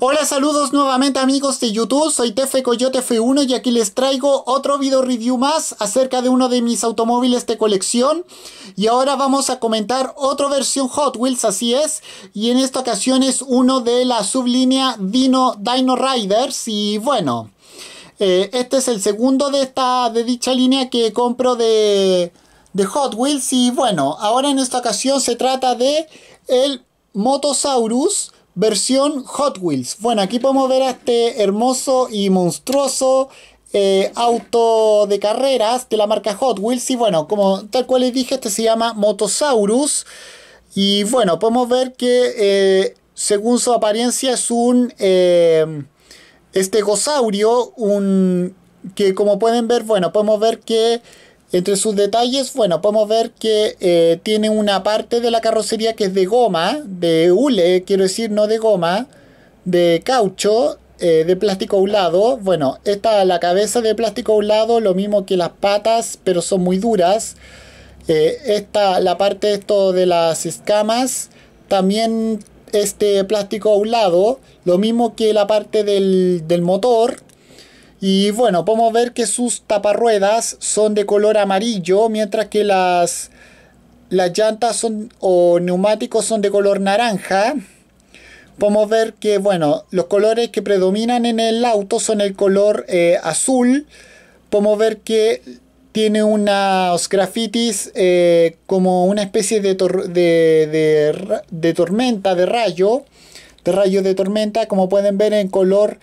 Hola, saludos nuevamente amigos de YouTube, soy TF Coyote F1 y aquí les traigo otro video review más acerca de uno de mis automóviles de colección y ahora vamos a comentar otra versión Hot Wheels, así es, y en esta ocasión es uno de la sublínea Dino Dino Riders y bueno, eh, este es el segundo de, esta, de dicha línea que compro de, de Hot Wheels y bueno, ahora en esta ocasión se trata de el Motosaurus versión Hot Wheels. Bueno, aquí podemos ver a este hermoso y monstruoso eh, auto de carreras de la marca Hot Wheels. Y bueno, como tal cual les dije, este se llama Motosaurus. Y bueno, podemos ver que eh, según su apariencia es un eh, Este Gosaurio, un que como pueden ver, bueno, podemos ver que entre sus detalles, bueno, podemos ver que eh, tiene una parte de la carrocería que es de goma, de hule, quiero decir, no de goma, de caucho, eh, de plástico a un lado. Bueno, está la cabeza de plástico a un lado, lo mismo que las patas, pero son muy duras. Eh, está la parte esto de las escamas, también este plástico a un lado, lo mismo que la parte del, del motor, y bueno, podemos ver que sus taparruedas son de color amarillo, mientras que las, las llantas son, o neumáticos son de color naranja. Podemos ver que, bueno, los colores que predominan en el auto son el color eh, azul. Podemos ver que tiene unos grafitis eh, como una especie de, de, de, tormenta, de rayo, de rayo de tormenta, como pueden ver en color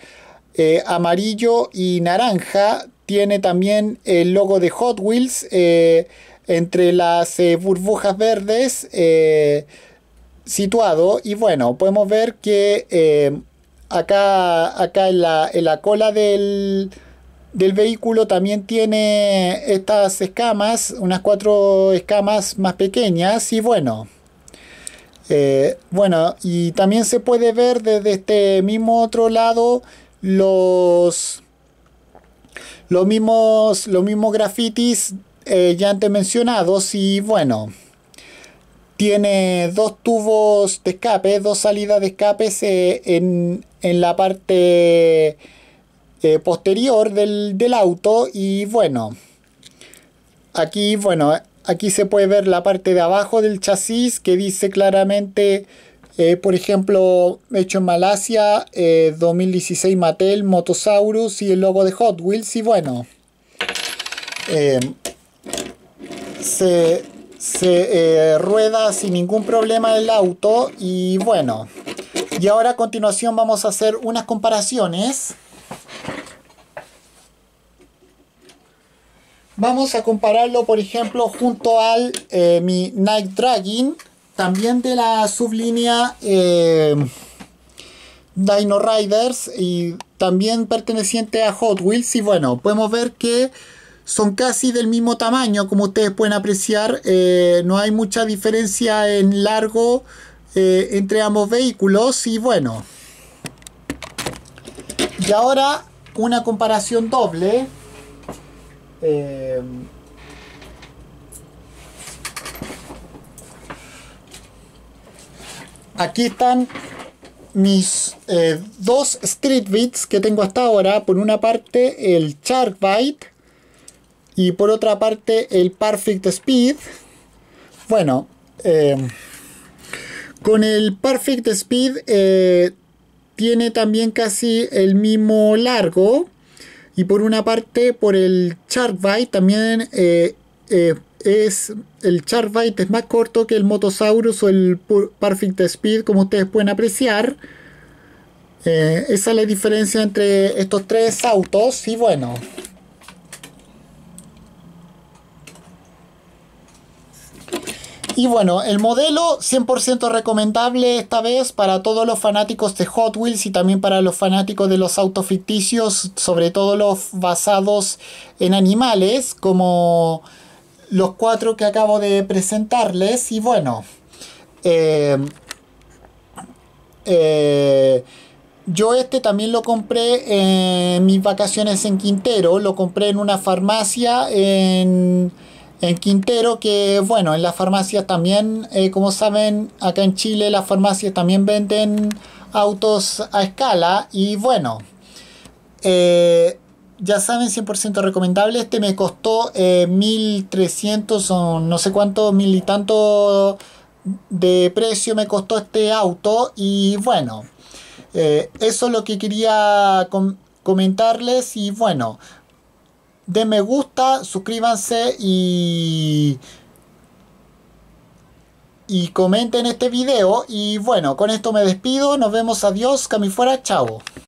eh, amarillo y naranja. Tiene también el logo de Hot Wheels eh, entre las eh, burbujas verdes situado. Y bueno, podemos ver que acá, acá en, la, cola del, vehículo también tiene estas escamas, unas cuatro escamas más pequeñas. Y bueno, bueno, y también se puede ver desde este mismo otro lado los, los, mismos, los mismos grafitis eh, ya antes mencionados y bueno, tiene dos tubos de escape, dos salidas de escape eh, en, la parte eh, posterior del, del, auto y bueno, aquí bueno, aquí se puede ver la parte de abajo del chasis que dice claramente eh, por ejemplo, hecho en Malasia, 2016 eh, Mattel, Motosaurus y el logo de Hot Wheels. Y bueno, eh, se, rueda sin ningún problema el auto. Y bueno, y ahora a continuación vamos a hacer unas comparaciones. Vamos a compararlo, por ejemplo, junto al mi Night Dragon también de la sublínea eh, Dino Riders y también perteneciente a Hot Wheels. Y bueno, podemos ver que son casi del mismo tamaño, como ustedes pueden apreciar. Eh, no hay mucha diferencia en largo eh, entre ambos vehículos. Y bueno, y ahora una comparación doble. aquí están mis eh, dos street beats que tengo hasta ahora. Por una parte el Chart Byte. y por otra parte el Perfect Speed. Bueno, eh, con el Perfect Speed eh, tiene también casi el mismo largo. Y por una parte, por el Chart Bite también es el Charvite es más corto que el Motosaurus o el Perfect Speed, como ustedes pueden apreciar. Eh, esa es la diferencia entre estos tres autos y bueno. Y bueno, el modelo 100% recomendable esta vez para todos los fanáticos de Hot Wheels y también para los fanáticos de los autos ficticios, sobre todo los basados en animales como los cuatro que acabo de presentarles y bueno, eh, eh, yo este también lo compré en mis vacaciones en Quintero, lo compré en una farmacia en, Quintero, que bueno, en las farmacias también, eh, como saben, acá en Chile las farmacias también venden autos a escala y bueno, ya saben, 100% recomendable. Este me costó 1300 eh, o no sé cuánto, mil y tanto de precio me costó este auto. Y bueno, eh, eso es lo que quería comentarles. Y bueno, den me gusta, suscríbanse y y comenten este video. Y bueno, con esto me despido. Nos vemos. Adiós. Cami fuera. Chao.